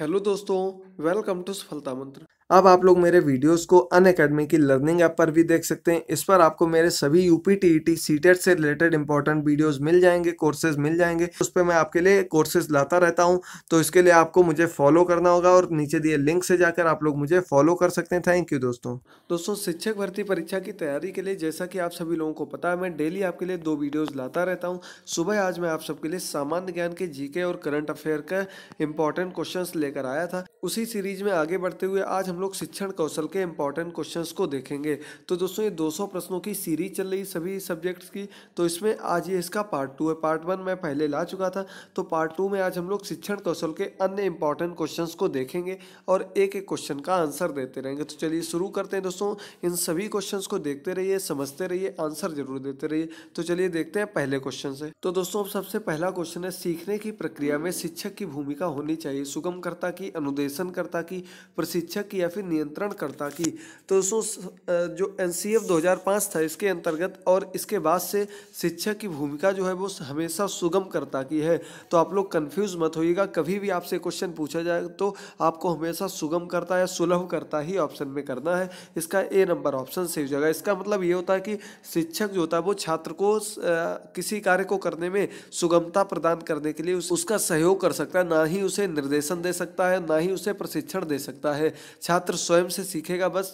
hello दोस्तों welcome to सफलता मंत्र अब आप लोग मेरे वीडियोस को अन अकेडमी की लर्निंग ऐप पर भी देख सकते हैं इस पर आपको मेरे सभी U P T T C TET से रिलेटेड इंपॉर्टेंट वीडियोस मिल जाएंगे कोर्सेज मिल जाएंगे उस पर मैं आपके लिए कोर्सेज लाता रहता हूं तो इसके लिए आपको मुझे फॉलो करना होगा और नीचे दिए लिंक से जाकर आप लोग मुझे फॉलो कर सकते हैं थैंक यू दोस्तों दोस्तों शिक्षक भर्ती परीक्षा की तैयारी के लिए जैसा कि आप सभी लोगों को पता है मैं डेली आपके लिए दो वीडियोज़ लाता रहता हूँ सुबह आज मैं आप सबके लिए सामान्य ज्ञान के जी और करंट अफेयर का इंपॉर्टेंट क्वेश्चन लेकर आया था उसी सीरीज में आगे बढ़ते हुए आज हम लोग शिक्षण कौशल के इंपॉर्टेंट क्वेश्चन को देखेंगे तो दोस्तों ये 200 प्रश्नों की सीरीज चल रही सभी सब्जेक्ट्स की तो इसमें आज ये इसका पार्ट टू है पार्ट वन मैं पहले ला चुका था तो पार्ट टू में आज हम लोग शिक्षण कौशल के अन्य इंपॉर्टेंट क्वेश्चन को देखेंगे और एक एक क्वेश्चन का आंसर देते रहेंगे तो चलिए शुरू करते हैं दोस्तों इन सभी क्वेश्चन को देखते रहिए समझते रहिए आंसर जरूर देते रहिए तो चलिए देखते हैं पहले क्वेश्चन से तो दोस्तों सबसे पहला क्वेश्चन है सीखने की प्रक्रिया में शिक्षक की भूमिका होनी चाहिए सुगमकर्ता की अनुदेशनकर्ता की प्रशिक्षक या या फिर नियंत्रणकर्ता की तो दोस्तों जो एन 2005 था इसके अंतर्गत और इसके बाद से शिक्षा की भूमिका जो है वो हमेशा सुगम करता की है तो आप लोग कन्फ्यूज मत होइएगा कभी भी आपसे क्वेश्चन पूछा जाए तो आपको हमेशा सुगम करता या सुलभ करता ही ऑप्शन में करना है इसका ए नंबर ऑप्शन सही हो जाएगा इसका मतलब ये होता है कि शिक्षक जो होता है वो छात्र को किसी कार्य को करने में सुगमता प्रदान करने के लिए उसका सहयोग कर सकता है ना ही उसे निर्देशन दे सकता है ना ही उसे प्रशिक्षण दे सकता है छात्र छात्र स्वयं से सीखेगा बस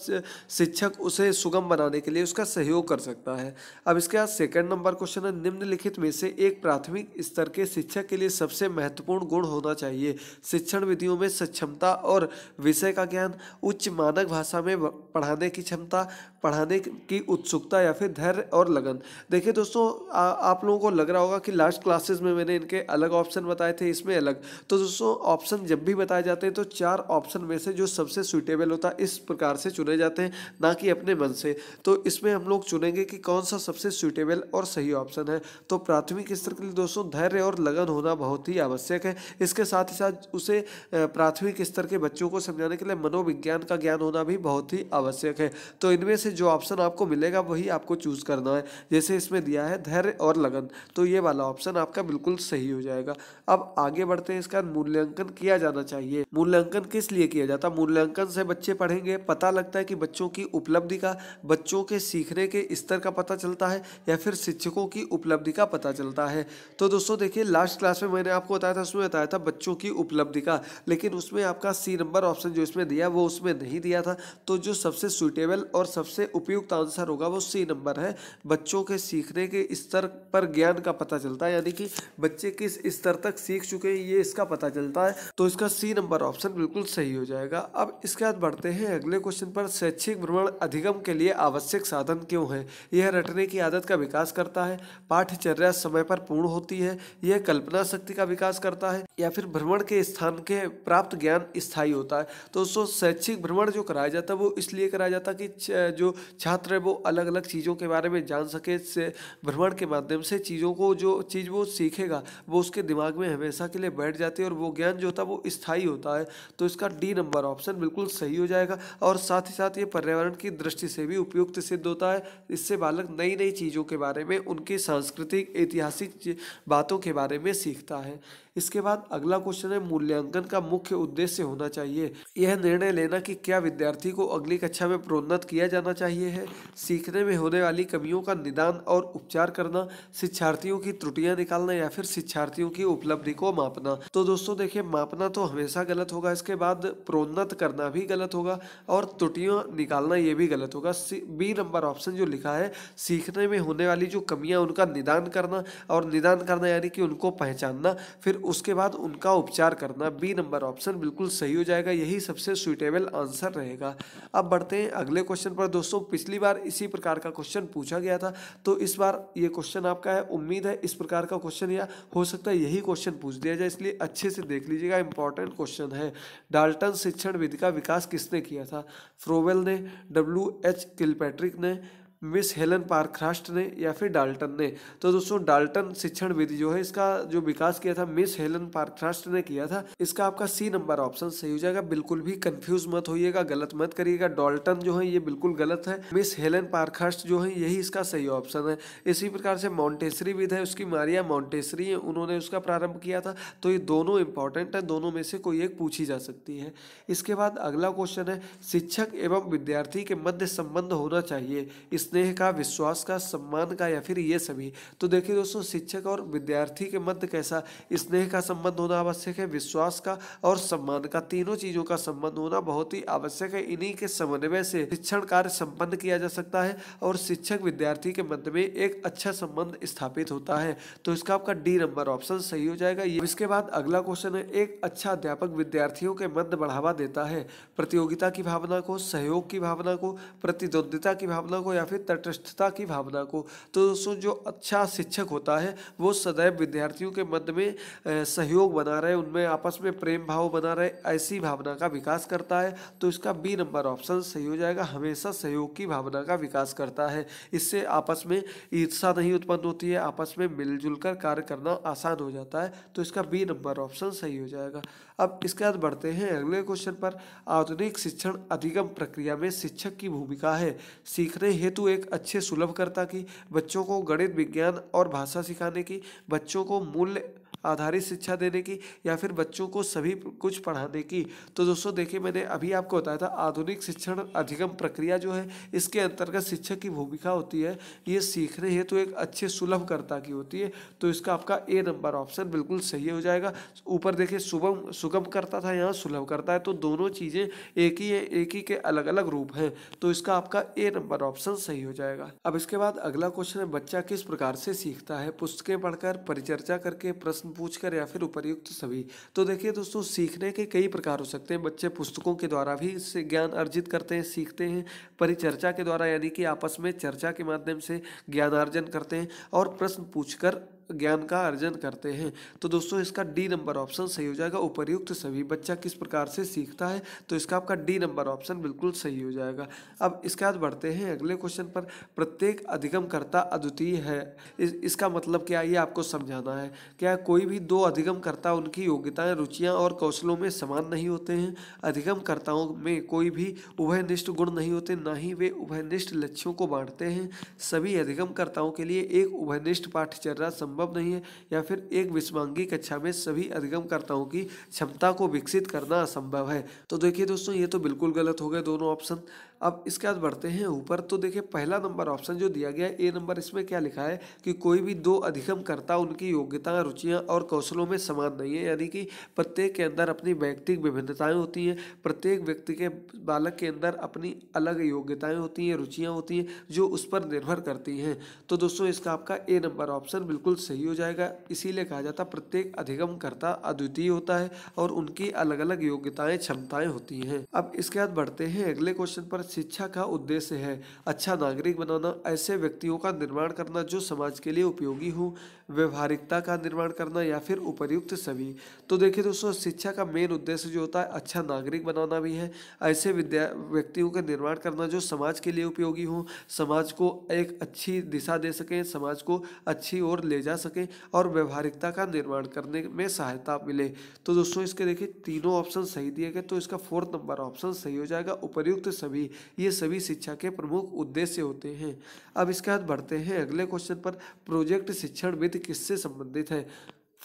शिक्षक उसे सुगम बनाने के लिए उसका सहयोग कर सकता है अब इसके बाद सेकंड नंबर क्वेश्चन है निम्नलिखित में से एक प्राथमिक स्तर के शिक्षक के लिए सबसे महत्वपूर्ण गुण होना चाहिए शिक्षण विधियों में सक्षमता और विषय का ज्ञान उच्च मानक भाषा में पढ़ाने की क्षमता पढ़ाने की उत्सुकता या फिर धैर्य और लगन देखिए दोस्तों आ, आप लोगों को लग रहा होगा कि लास्ट क्लासेस में मैंने इनके अलग ऑप्शन बताए थे इसमें अलग तो दोस्तों ऑप्शन जब भी बताए जाते हैं तो चार ऑप्शन में से जो सबसे सुइटेबल वेरिएबल होता है इस प्रकार से चुने जाते हैं ना कि अपने मन से तो इसमें हम लोग चुनेंगे कि कौन सा सबसे सुटेबल और सही ऑप्शन है तो प्राथमिक स्तर के लिए दोस्तों धैर्य और लगन होना बहुत ही आवश्यक है इसके साथ ही साथ उसे प्राथमिक स्तर के बच्चों को समझाने के लिए मनोविज्ञान का ज्ञान होना भी बहुत ही आवश्यक है तो इनमें से जो ऑप्शन आपको मिलेगा वही आपको चूज करना है जैसे इसमें दिया है धैर्य और लगन तो ये वाला ऑप्शन आपका बिल्कुल सही हो जाएगा अब आगे बढ़ते हैं इसका मूल्यांकन किया जाना चाहिए मूल्यांकन किस लिए किया जाता मूल्यांकन से बच्चे पढ़ेंगे पता लगता है कि बच्चों की उपलब्धि का बच्चों के सीखने के स्तर का पता चलता है या फिर शिक्षकों की उपलब्धि का पता चलता है तो दोस्तों देखिए लास्ट क्लास में मैंने आपको बताया था उसमें बताया था बच्चों की उपलब्धि का लेकिन उसमें आपका सी नंबर ऑप्शन जो इसमें दिया वो उसमें नहीं दिया था तो जो सबसे सुटेबल और सबसे उपयुक्त आंसर होगा वो सी नंबर है बच्चों के सीखने के स्तर पर ज्ञान का पता चलता है यानी कि बच्चे किस स्तर तक सीख चुके हैं ये इसका पता चलता है तो इसका सी नंबर ऑप्शन बिल्कुल सही हो जाएगा अब इसका साथ बढ़ते हैं अगले क्वेश्चन पर शैक्षिक भ्रमण अधिगम के लिए आवश्यक साधन क्यों है यह रटने की आदत का विकास करता है पाठचर्या समय पर पूर्ण होती है यह कल्पना शक्ति का विकास करता है या फिर भ्रमण के स्थान के प्राप्त ज्ञान स्थायी होता है तो दोस्तों शैक्षिक भ्रमण जो कराया जाता है वो इसलिए कराया जाता है कि जो छात्र है वो अलग अलग चीज़ों के बारे में जान सके से भ्रमण के माध्यम से चीज़ों को जो चीज़ वो सीखेगा वो उसके दिमाग में हमेशा के लिए बैठ जाती है और वो ज्ञान जो होता है वो स्थायी होता है तो इसका डी नंबर ऑप्शन बिल्कुल सही हो जाएगा और साथ ही साथ ये पर्यावरण की दृष्टि से भी उपयुक्त सिद्ध होता है इससे बालक नई नई चीज़ों के बारे में उनकी सांस्कृतिक ऐतिहासिक बातों के बारे में सीखता है इसके बाद अगला क्वेश्चन है मूल्यांकन का मुख्य उद्देश्य होना चाहिए यह निर्णय लेना कि क्या विद्यार्थी को अगली कक्षा में प्रोन्नत किया जाना चाहिए है सीखने में होने वाली कमियों का निदान और उपचार करना शिक्षार्थियों की त्रुटियां निकालना या फिर शिक्षार्थियों की उपलब्धि को मापना तो दोस्तों देखिए मापना तो हमेशा गलत होगा इसके बाद प्रोन्नत करना भी गलत होगा और त्रुटियां निकालना ये भी गलत होगा बी नंबर ऑप्शन जो लिखा है सीखने में होने वाली जो कमियां उनका निदान करना और निदान करना यानी कि उनको पहचानना फिर उसके बाद उनका उपचार करना बी नंबर ऑप्शन बिल्कुल सही हो जाएगा यही सबसे सुइटेबल आंसर रहेगा अब बढ़ते हैं अगले क्वेश्चन पर दोस्तों पिछली बार इसी प्रकार का क्वेश्चन पूछा गया था तो इस बार ये क्वेश्चन आपका है उम्मीद है इस प्रकार का क्वेश्चन या हो सकता है यही क्वेश्चन पूछ दिया जाए इसलिए अच्छे से देख लीजिएगा इंपॉर्टेंट क्वेश्चन है डाल्टन शिक्षण विधि का विकास किसने किया था फ्रोवेल ने डब्ल्यू एच किलपैट्रिक ने मिस हेलन पार्करास्ट ने या फिर डाल्टन ने तो दोस्तों डाल्टन शिक्षण विधि जो है इसका जो विकास किया था मिस हेलन पार्करास्ट ने किया था इसका आपका सी नंबर ऑप्शन सही हो जाएगा बिल्कुल भी कंफ्यूज मत होइएगा गलत मत करिएगा डाल्टन जो है ये बिल्कुल गलत है मिस हेलन पार्करास्ट जो है यही इसका सही ऑप्शन है इसी प्रकार से मॉन्टेसरी विध है उसकी मारिया मॉन्टेसरी है उन्होंने उसका प्रारंभ किया था तो ये दोनों इंपॉर्टेंट है दोनों में से कोई एक पूछी जा सकती है इसके बाद अगला क्वेश्चन है शिक्षक एवं विद्यार्थी के मध्य संबंध होना चाहिए इस स्नेह का विश्वास का सम्मान का या फिर ये सभी तो देखिए दोस्तों शिक्षक और विद्यार्थी के मध्य कैसा स्नेह का संबंध होना आवश्यक है विश्वास का और सम्मान का तीनों चीजों का संबंध होना बहुत ही आवश्यक है इन्हीं के समन्वय से शिक्षण कार्य संपन्न किया जा सकता है और शिक्षक विद्यार्थी के मध्य में एक अच्छा संबंध स्थापित होता है तो इसका आपका डी नंबर ऑप्शन सही हो जाएगा इसके बाद अगला क्वेश्चन है एक अच्छा अध्यापक विद्यार्थियों के मध्य बढ़ावा देता है प्रतियोगिता की भावना को सहयोग की भावना को प्रतिद्वंदिता की भावना को या फिर फिर तटस्थता की भावना को तो दोस्तों जो अच्छा शिक्षक होता है वो सदैव विद्यार्थियों के मन में सहयोग बना रहे उनमें आपस में प्रेम भाव बना रहे ऐसी भावना का विकास करता है तो इसका बी नंबर ऑप्शन सही हो जाएगा हमेशा सहयोग की भावना का विकास करता है इससे आपस में ईर्षा नहीं उत्पन्न होती है आपस में मिलजुल कर कार्य करना आसान हो जाता है तो इसका बी नंबर ऑप्शन सही हो जाएगा अब इसके बाद बढ़ते हैं अगले क्वेश्चन पर आधुनिक शिक्षण अधिगम प्रक्रिया में शिक्षक की भूमिका है सीखने हेतु एक अच्छे सुलभकर्ता की बच्चों को गणित विज्ञान और भाषा सिखाने की बच्चों को मूल्य आधारित शिक्षा देने की या फिर बच्चों को सभी कुछ पढ़ाने की तो दोस्तों देखिए मैंने अभी आपको बताया था आधुनिक शिक्षण अधिगम प्रक्रिया जो है इसके अंतर्गत शिक्षक की भूमिका होती है ये सीखने हेतु तो एक अच्छे सुलभकर्ता की होती है तो इसका आपका ए नंबर ऑप्शन बिल्कुल सही हो जाएगा ऊपर देखिए सुगम सुगम करता था यहाँ सुलभ करता है तो दोनों चीज़ें एक ही है एक ही के अलग अलग रूप हैं तो इसका आपका ए नंबर ऑप्शन सही हो जाएगा अब इसके बाद अगला क्वेश्चन है बच्चा किस प्रकार से सीखता है पुस्तकें पढ़कर परिचर्चा करके प्रश्न पूछकर या फिर उपयुक्त सभी तो देखिए दोस्तों सीखने के कई प्रकार हो सकते हैं बच्चे पुस्तकों के द्वारा भी इससे ज्ञान अर्जित करते हैं सीखते हैं परिचर्चा के द्वारा यानी कि आपस में चर्चा के माध्यम से ज्ञानार्जन करते हैं और प्रश्न पूछकर ज्ञान का अर्जन करते हैं तो दोस्तों इसका डी नंबर ऑप्शन सही हो जाएगा उपरयुक्त सभी बच्चा किस प्रकार से सीखता है तो इसका आपका डी नंबर ऑप्शन बिल्कुल सही हो जाएगा अब इसके बाद बढ़ते हैं अगले क्वेश्चन पर प्रत्येक अधिगमकर्ता अद्वितीय है इस, इसका मतलब क्या ये आपको समझाना है क्या कोई भी दो अधिगमकर्ता उनकी योग्यताएँ रुचियाँ और कौशलों में समान नहीं होते हैं अधिगमकर्ताओं में कोई भी उभयनिष्ठ गुण नहीं होते ना ही वे उभयनिष्ठ लक्ष्यों को बांटते हैं सभी अधिगमकर्ताओं के लिए एक उभयनिष्ठ पाठचर्या संभव नहीं है या फिर एक विश्वांगी कक्षा में सभी अधिगमकर्ताओं की क्षमता को विकसित करना असंभव है तो देखिए दोस्तों ये तो बिल्कुल गलत हो गए दोनों ऑप्शन अब इसके बाद बढ़ते हैं ऊपर तो देखिए पहला नंबर ऑप्शन जो दिया गया है ए नंबर इसमें क्या लिखा है कि कोई भी दो अधिगमकर्ता करता उनकी योग्यता रुचियाँ और कौशलों में समान नहीं है यानी कि प्रत्येक के अंदर अपनी व्यक्तिक विभिन्नताएं होती हैं प्रत्येक व्यक्ति के बालक के अंदर अपनी अलग योग्यताएँ होती हैं रुचियाँ होती हैं जो उस पर निर्भर करती हैं तो दोस्तों इसका आपका ए नंबर ऑप्शन बिल्कुल सही हो जाएगा इसीलिए कहा जाता प्रत्येक अधिगम करता अद्वितीय होता है और उनकी अलग अलग योग्यताएं क्षमताएं होती हैं अब इसके बाद बढ़ते हैं अगले क्वेश्चन पर शिक्षा का उद्देश्य है अच्छा नागरिक बनाना ऐसे व्यक्तियों का निर्माण करना जो समाज के लिए उपयोगी हो व्यवहारिकता का निर्माण करना या फिर उपयुक्त सभी तो देखिए दोस्तों शिक्षा का मेन उद्देश्य जो होता है अच्छा नागरिक बनाना भी है ऐसे विद्या व्यक्तियों का निर्माण करना जो समाज के लिए उपयोगी हो समाज को एक अच्छी दिशा दे सकें समाज को अच्छी ओर ले जा सकें और व्यवहारिकता का निर्माण करने में सहायता मिले तो दोस्तों इसके देखिए तीनों ऑप्शन सही दिए गए तो इसका फोर्थ नंबर ऑप्शन सही हो जाएगा उपयुक्त सभी ये सभी शिक्षा के प्रमुख उद्देश्य होते हैं अब इसके बाद बढ़ते हैं अगले क्वेश्चन पर प्रोजेक्ट शिक्षण वित्त किससे संबंधित है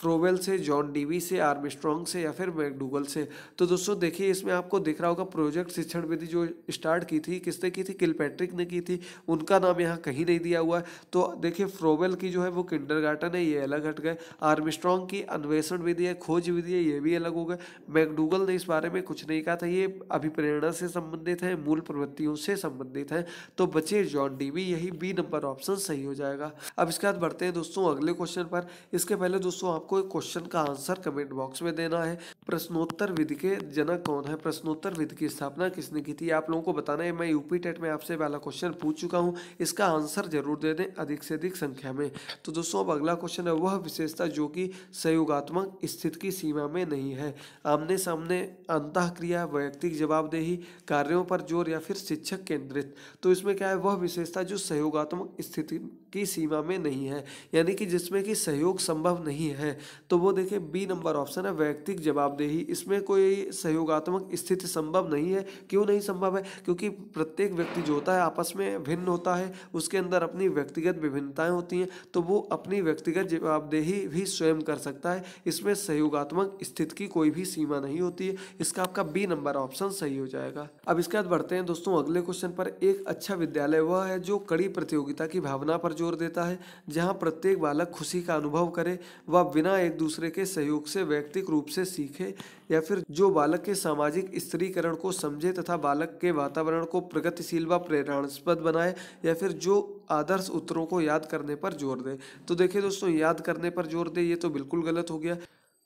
स्ट्रोवेल से जॉन डीवी से स्ट्रॉन्ग से या फिर मैकडूगल से तो दोस्तों देखिए इसमें आपको दिख रहा होगा प्रोजेक्ट शिक्षण विधि जो स्टार्ट की थी किसने की थी किलपैट्रिक ने की थी उनका नाम यहाँ कहीं नहीं दिया हुआ है तो देखिए फ्रोवेल की जो है वो गार्टन है ये अलग हट गए स्ट्रॉन्ग की अन्वेषण विधि है खोज विधि है ये भी अलग हो गए मैकडूगल ने इस बारे में कुछ नहीं कहा था ये अभिप्रेरणा से संबंधित है मूल प्रवृत्तियों से संबंधित है तो बचे जॉन डीवी यही बी नंबर ऑप्शन सही हो जाएगा अब इसके बाद बढ़ते हैं दोस्तों अगले क्वेश्चन पर इसके पहले दोस्तों आपको आपको क्वेश्चन का आंसर कमेंट बॉक्स में देना है प्रश्नोत्तर विधि के जनक कौन है प्रश्नोत्तर विधि की स्थापना किसने की थी आप लोगों को बताना है मैं यूपी टेट में आपसे पहला क्वेश्चन पूछ चुका हूँ इसका आंसर जरूर दे दें अधिक से अधिक संख्या में तो दोस्तों अब अगला क्वेश्चन है वह विशेषता जो कि सहयोगात्मक स्थिति की सीमा में नहीं है आमने सामने अंत क्रिया वैयक्तिक जवाबदेही कार्यों पर जोर या फिर शिक्षक केंद्रित तो इसमें क्या है वह विशेषता जो सहयोगात्मक स्थिति की सीमा में नहीं है यानी कि जिसमें कि सहयोग संभव नहीं है तो वो देखें बी नंबर ऑप्शन है व्यक्तिक जवाबदेही इसमें कोई सहयोगात्मक स्थिति संभव नहीं है क्यों नहीं संभव है क्योंकि प्रत्येक व्यक्ति जो होता है आपस में भिन्न होता है उसके अंदर अपनी व्यक्तिगत विभिन्नताएं होती हैं तो वो अपनी व्यक्तिगत जवाबदेही भी स्वयं कर सकता है इसमें सहयोगात्मक स्थिति की कोई भी सीमा नहीं होती है इसका आपका बी नंबर ऑप्शन सही हो जाएगा अब इसके बाद बढ़ते हैं दोस्तों अगले क्वेश्चन पर एक अच्छा विद्यालय वह है जो कड़ी प्रतियोगिता की भावना पर जोर देता है जहाँ प्रत्येक बालक खुशी का अनुभव करे व बिना एक दूसरे के सहयोग से व्यक्तिक रूप से सीखे या फिर जो बालक के सामाजिक स्त्रीकरण को समझे तथा बालक के वातावरण को प्रगतिशील व प्रेरणास्पद बनाए या फिर जो आदर्श उत्तरों को याद करने पर जोर दे तो देखिए दोस्तों याद करने पर जोर दे ये तो बिल्कुल गलत हो गया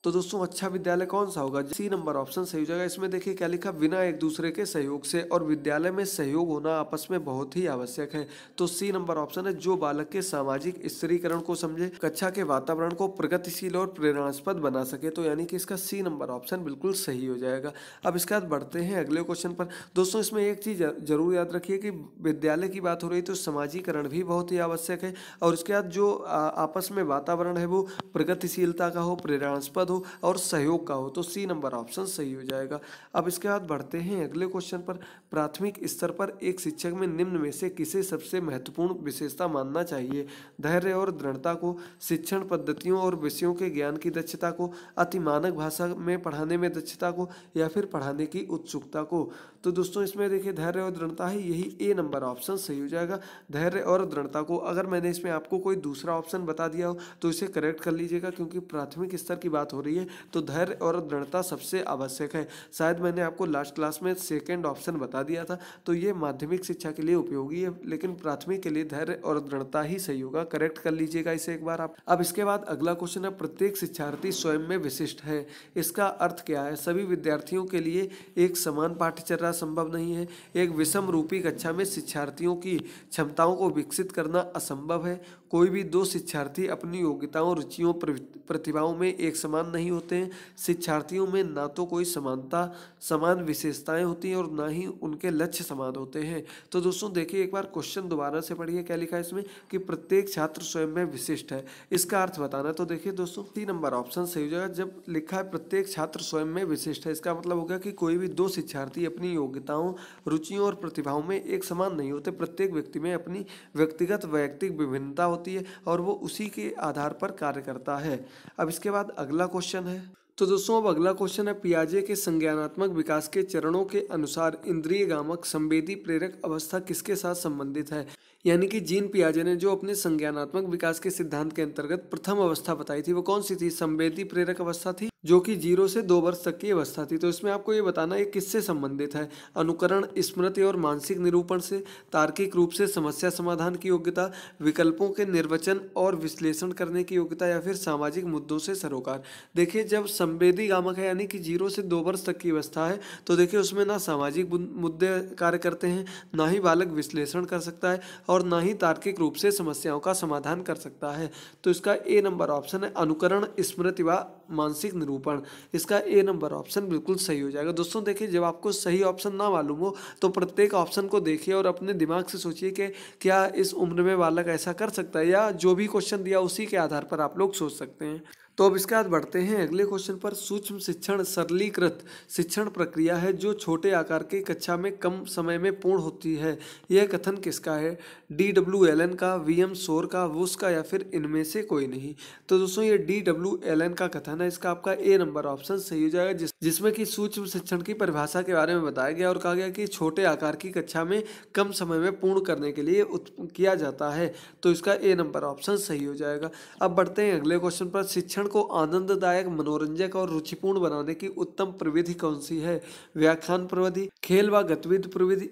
तो दोस्तों अच्छा विद्यालय कौन सा होगा सी नंबर ऑप्शन सही हो जाएगा इसमें देखिए क्या लिखा बिना एक दूसरे के सहयोग से और विद्यालय में सहयोग होना आपस में बहुत ही आवश्यक है तो सी नंबर ऑप्शन है जो बालक के सामाजिक स्त्रीकरण को समझे कक्षा के वातावरण को प्रगतिशील और प्रेरणास्पद बना सके तो यानी कि इसका सी नंबर ऑप्शन बिल्कुल सही हो जाएगा अब इसके बाद बढ़ते हैं अगले क्वेश्चन पर दोस्तों इसमें एक चीज जरूर याद रखिए कि विद्यालय की बात हो रही तो समाजीकरण भी बहुत ही आवश्यक है और इसके बाद जो आपस में वातावरण है वो प्रगतिशीलता का हो प्रेरणास्पद हो हो और सहयोग का हो तो सी नंबर ऑप्शन सही हो जाएगा अब इसके बाद बढ़ते हैं अगले क्वेश्चन पर प्राथमिक स्तर पर एक शिक्षक में निम्न में से किसे सबसे महत्वपूर्ण विशेषता मानना चाहिए धैर्य और दृढ़ता को शिक्षण पद्धतियों और विषयों के ज्ञान की दक्षता को अति मानक भाषा में पढ़ाने में दक्षता को या फिर पढ़ाने की उत्सुकता को तो दोस्तों इसमें देखिए धैर्य और दृढ़ता है यही ए नंबर ऑप्शन सही हो जाएगा धैर्य और दृढ़ता को अगर मैंने इसमें आपको कोई दूसरा ऑप्शन बता दिया हो तो इसे करेक्ट कर लीजिएगा क्योंकि प्राथमिक स्तर की बात हो रही है तो धैर्य और दृढ़ता सबसे आवश्यक है शायद मैंने आपको लास्ट क्लास में सेकेंड ऑप्शन बता दिया था तो ये माध्यमिक शिक्षा के लिए उपयोगी है लेकिन प्राथमिक के लिए धैर्य और दृढ़ता ही सही होगा करेक्ट कर लीजिएगा इसे एक बार आप अब इसके बाद अगला क्वेश्चन है प्रत्येक शिक्षार्थी स्वयं में विशिष्ट है इसका अर्थ क्या है सभी विद्यार्थियों के लिए एक समान पाठ्यचर्या संभव नहीं है एक विषम रूपी कक्षा में शिक्षार्थियों की क्षमताओं को विकसित करना असंभव है कोई भी दो शिक्षार्थी अपनी योग्यताओं रुचियों प्रतिभाओं में एक समान नहीं होते हैं शिक्षार्थियों में ना तो कोई समानता समान विशेषताएं होती हैं और ना ही उनके लक्ष्य समान होते हैं तो दोस्तों देखिए एक बार क्वेश्चन दोबारा से पढ़िए क्या लिखा है इसमें कि प्रत्येक छात्र स्वयं में विशिष्ट है इसका अर्थ बताना तो देखिए दोस्तों तीन नंबर ऑप्शन सही हो जाएगा जब लिखा है प्रत्येक छात्र स्वयं में विशिष्ट है इसका मतलब हो गया कि कोई भी दो शिक्षार्थी अपनी योग्यताओं रुचियों और प्रतिभाओं में एक समान नहीं होते प्रत्येक व्यक्ति में अपनी व्यक्तिगत वैयक्तिक विभिन्नता होती होती है और वो उसी के आधार पर कार्य करता है अब इसके बाद अगला क्वेश्चन है तो दोस्तों अब अगला क्वेश्चन है पियाजे के संज्ञानात्मक विकास के चरणों के अनुसार इंद्रिय गामक संवेदी प्रेरक अवस्था किसके साथ संबंधित है यानी कि जीन पियाजे ने जो अपने संज्ञानात्मक विकास के सिद्धांत के अंतर्गत प्रथम अवस्था बताई थी वो कौन सी थी संवेदी प्रेरक अवस्था थी जो कि जीरो से दो वर्ष तक की अवस्था थी तो इसमें आपको ये बताना है किससे संबंधित है अनुकरण स्मृति और मानसिक निरूपण से तार्किक रूप से समस्या समाधान की योग्यता विकल्पों के निर्वचन और विश्लेषण करने की योग्यता या फिर सामाजिक मुद्दों से सरोकार देखिए जब संवेदी गामक है यानी कि जीरो से दो वर्ष तक की अवस्था है तो देखिए उसमें ना सामाजिक मुद्दे कार्य करते हैं ना ही बालक विश्लेषण कर सकता है और ना ही तार्किक रूप से समस्याओं का समाधान कर सकता है तो इसका ए नंबर ऑप्शन है अनुकरण स्मृति व मानसिक निरूपण इसका ए नंबर ऑप्शन बिल्कुल सही हो जाएगा दोस्तों देखिए जब आपको सही ऑप्शन ना मालूम हो तो प्रत्येक ऑप्शन को देखिए और अपने दिमाग से सोचिए कि क्या इस उम्र में बालक ऐसा कर सकता है या जो भी क्वेश्चन दिया उसी के आधार पर आप लोग सोच सकते हैं तो अब इसके बाद बढ़ते हैं अगले क्वेश्चन पर सूक्ष्म शिक्षण सरलीकृत शिक्षण प्रक्रिया है जो छोटे आकार की कक्षा में कम समय में पूर्ण होती है यह कथन किसका है डी डब्ल्यू एल एन का वी एम सोर का वुस का या फिर इनमें से कोई नहीं तो दोस्तों ये डी डब्ल्यू एल एन का कथन है इसका आपका ए नंबर ऑप्शन सही हो जाएगा जिस जिसमें कि सूक्ष्म शिक्षण की परिभाषा के बारे में बताया गया और कहा गया कि छोटे आकार की कक्षा में कम समय में पूर्ण करने के लिए किया जाता है तो इसका ए नंबर ऑप्शन सही हो जाएगा अब बढ़ते हैं अगले क्वेश्चन पर शिक्षण शिक्षण को आनंददायक मनोरंजक और रुचिपूर्ण बनाने की उत्तम प्रविधि कौन सी है व्याख्यान प्रविधि खेल व गतिविधि प्रविधि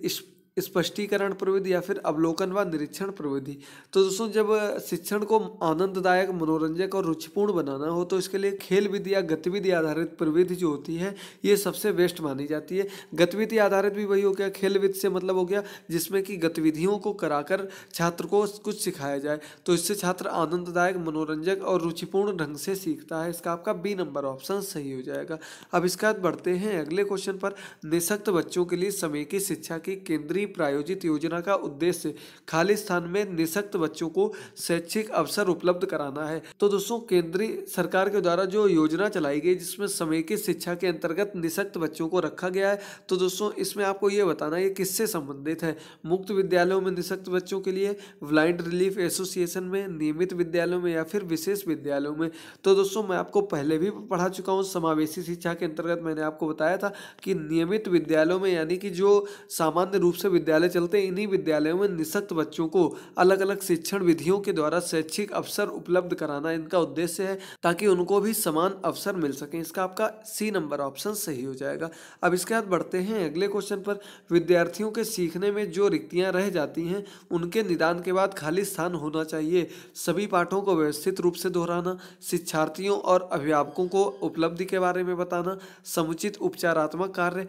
स्पष्टीकरण प्रविधि या फिर अवलोकन व निरीक्षण प्रविधि तो दोस्तों जब शिक्षण को आनंददायक मनोरंजक और रुचिपूर्ण बनाना हो तो इसके लिए खेल विधि या गतिविधि आधारित प्रविधि जो होती है ये सबसे बेस्ट मानी जाती है गतिविधि आधारित भी वही हो गया खेल विधि से मतलब हो गया जिसमें कि गतिविधियों को कराकर छात्र को कुछ सिखाया जाए तो इससे छात्र आनंददायक मनोरंजक और रुचिपूर्ण ढंग से सीखता है इसका आपका बी नंबर ऑप्शन सही हो जाएगा अब इसके बाद बढ़ते हैं अगले क्वेश्चन पर निशक्त बच्चों के लिए समय की शिक्षा की केंद्रीय केंद्रीय प्रायोजित योजना का उद्देश्य खाली स्थान में निशक्त बच्चों को शैक्षिक अवसर उपलब्ध कराना है तो दोस्तों केंद्रीय सरकार के द्वारा जो योजना चलाई गई जिसमें समेकित शिक्षा के अंतर्गत निशक्त बच्चों को रखा गया है तो दोस्तों इसमें आपको ये बताना है किससे संबंधित है मुक्त विद्यालयों में निशक्त बच्चों के लिए ब्लाइंड रिलीफ एसोसिएशन में नियमित विद्यालयों में या फिर विशेष विद्यालयों में तो दोस्तों मैं आपको पहले भी पढ़ा चुका हूँ समावेशी शिक्षा के अंतर्गत मैंने आपको बताया था कि नियमित विद्यालयों में यानी कि जो सामान्य रूप से विश्वविद्यालय चलते इन्हीं विद्यालयों में निशक्त बच्चों को अलग अलग शिक्षण विधियों के द्वारा शैक्षिक अवसर उपलब्ध कराना इनका उद्देश्य है ताकि उनको भी समान अवसर मिल सके इसका आपका सी नंबर ऑप्शन सही हो जाएगा अब इसके बाद बढ़ते हैं अगले क्वेश्चन पर विद्यार्थियों के सीखने में जो रिक्तियाँ रह जाती हैं उनके निदान के बाद खाली स्थान होना चाहिए सभी पाठों को व्यवस्थित रूप से दोहराना शिक्षार्थियों और अभिभावकों को उपलब्धि के बारे में बताना समुचित उपचारात्मक कार्य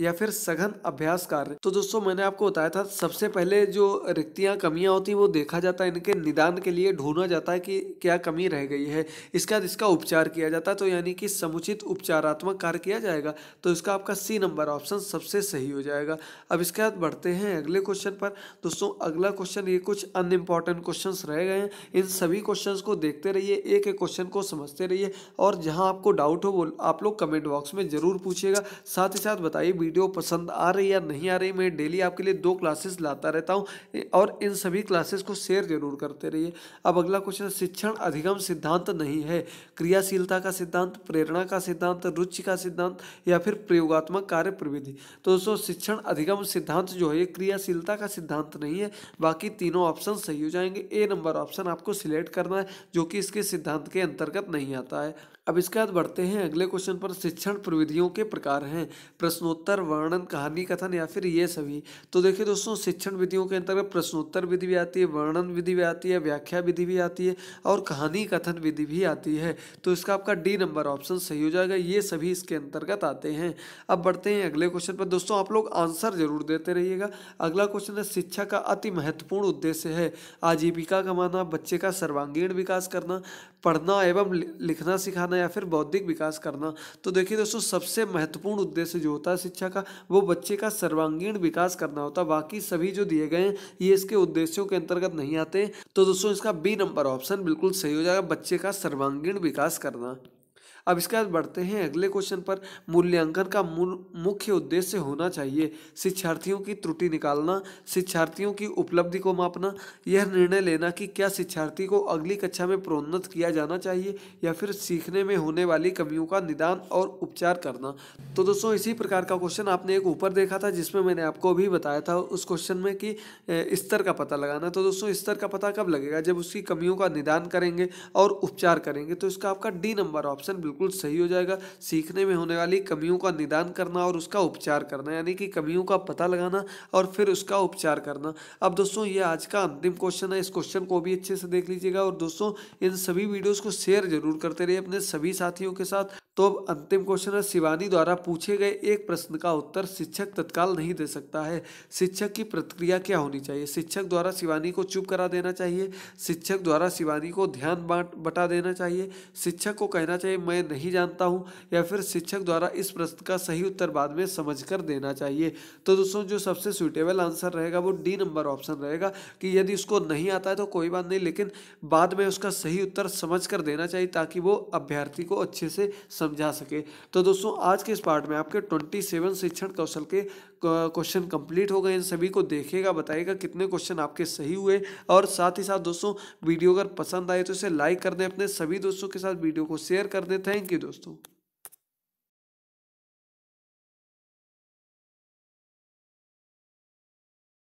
या फिर सघन अभ्यास कार्य तो दोस्तों मैंने आपको बताया था सबसे पहले जो रिक्तियां कमियां होती हैं वो देखा जाता है इनके निदान के लिए ढूंढा जाता है कि क्या कमी रह गई है इसके बाद इसका उपचार किया जाता है तो यानी कि समुचित उपचारात्मक कार्य किया जाएगा तो इसका आपका सी नंबर ऑप्शन सबसे सही हो जाएगा अब इसके बाद बढ़ते हैं अगले क्वेश्चन पर दोस्तों अगला क्वेश्चन ये कुछ अन इम्पॉर्टेंट क्वेश्चन रह गए हैं इन सभी क्वेश्चन को देखते रहिए एक एक क्वेश्चन को समझते रहिए और जहाँ आपको डाउट हो वो आप लोग कमेंट बॉक्स में जरूर पूछिएगा साथ ही साथ बताइए वीडियो पसंद आ रही या नहीं आ रही मैं डेली आपके लिए दो क्लासेस लाता रहता हूँ और इन सभी क्लासेस को शेयर जरूर करते रहिए अब अगला क्वेश्चन शिक्षण अधिगम सिद्धांत नहीं है क्रियाशीलता का सिद्धांत प्रेरणा का सिद्धांत रुचि का सिद्धांत या फिर प्रयोगात्मक कार्य प्रविधि तो दोस्तों शिक्षण अधिगम सिद्धांत जो है ये क्रियाशीलता का सिद्धांत नहीं है बाकी तीनों ऑप्शन सही हो जाएंगे ए नंबर ऑप्शन आपको सिलेक्ट करना है जो कि इसके सिद्धांत के अंतर्गत नहीं आता है अब इसके बाद बढ़ते हैं अगले क्वेश्चन पर शिक्षण प्रविधियों के प्रकार हैं प्रश्नोत्तर वर्णन कहानी कथन या फिर ये सभी तो देखिए दोस्तों शिक्षण विधियों के अंतर्गत प्रश्नोत्तर विधि भी आती है वर्णन विधि भी आती है व्याख्या विधि भी आती है और कहानी कथन विधि भी आती है तो इसका आपका डी नंबर ऑप्शन सही हो जाएगा ये सभी इसके अंतर्गत आते हैं अब बढ़ते हैं अगले क्वेश्चन पर दोस्तों आप लोग आंसर जरूर देते रहिएगा अगला क्वेश्चन है शिक्षा का अति महत्वपूर्ण उद्देश्य है आजीविका कमाना बच्चे का सर्वांगीण विकास करना पढ़ना एवं लिखना सिखाना करना या फिर बौद्धिक विकास करना तो देखिए दोस्तों सबसे महत्वपूर्ण उद्देश्य जो होता है शिक्षा का वो बच्चे का सर्वांगीण विकास करना होता है बाकी सभी जो दिए गए हैं ये इसके उद्देश्यों के अंतर्गत नहीं आते तो दोस्तों इसका बी नंबर ऑप्शन बिल्कुल सही हो जाएगा बच्चे का सर्वांगीण विकास करना अब इसके बाद बढ़ते हैं अगले क्वेश्चन पर मूल्यांकन का मुख्य उद्देश्य होना चाहिए शिक्षार्थियों की त्रुटि निकालना शिक्षार्थियों की उपलब्धि को मापना यह निर्णय लेना कि क्या शिक्षार्थी को अगली कक्षा में प्रोन्नत किया जाना चाहिए या फिर सीखने में होने वाली कमियों का निदान और उपचार करना तो दोस्तों इसी प्रकार का क्वेश्चन आपने एक ऊपर देखा था जिसमें मैंने आपको अभी बताया था उस क्वेश्चन में कि स्तर का पता लगाना तो दोस्तों स्तर का पता कब लगेगा जब उसकी कमियों का निदान करेंगे और उपचार करेंगे तो इसका आपका डी नंबर ऑप्शन बिल्कुल सही हो जाएगा सीखने में होने वाली कमियों का निदान करना और उसका उपचार करना यानी कि कमियों का पता लगाना और फिर उसका उपचार करना अब दोस्तों ये आज का अंतिम क्वेश्चन है इस क्वेश्चन को भी अच्छे से देख लीजिएगा और दोस्तों इन सभी वीडियोस को शेयर जरूर करते रहिए अपने सभी साथियों के साथ तो अब अंतिम क्वेश्चन है शिवानी द्वारा पूछे गए एक प्रश्न का उत्तर शिक्षक तत्काल नहीं दे सकता है शिक्षक की प्रतिक्रिया क्या होनी चाहिए शिक्षक द्वारा शिवानी को चुप करा देना चाहिए शिक्षक द्वारा शिवानी को ध्यान बांट बटा देना चाहिए शिक्षक को कहना चाहिए मैं मैं नहीं जानता हूँ या फिर शिक्षक द्वारा इस प्रश्न का सही उत्तर बाद में समझ कर देना चाहिए तो दोस्तों जो सबसे सुटेबल आंसर रहेगा वो डी नंबर ऑप्शन रहेगा कि यदि उसको नहीं आता है तो कोई बात नहीं लेकिन बाद में उसका सही उत्तर समझ कर देना चाहिए ताकि वो अभ्यर्थी को अच्छे से समझा सके तो दोस्तों आज के इस पार्ट में आपके ट्वेंटी सेवन शिक्षण कौशल के क्वेश्चन कंप्लीट हो गए इन सभी को देखेगा बताएगा कितने क्वेश्चन आपके सही हुए और साथ ही साथ दोस्तों वीडियो अगर पसंद आए तो इसे लाइक कर दें अपने सभी दोस्तों के साथ वीडियो को शेयर कर दें थैंक यू दोस्तों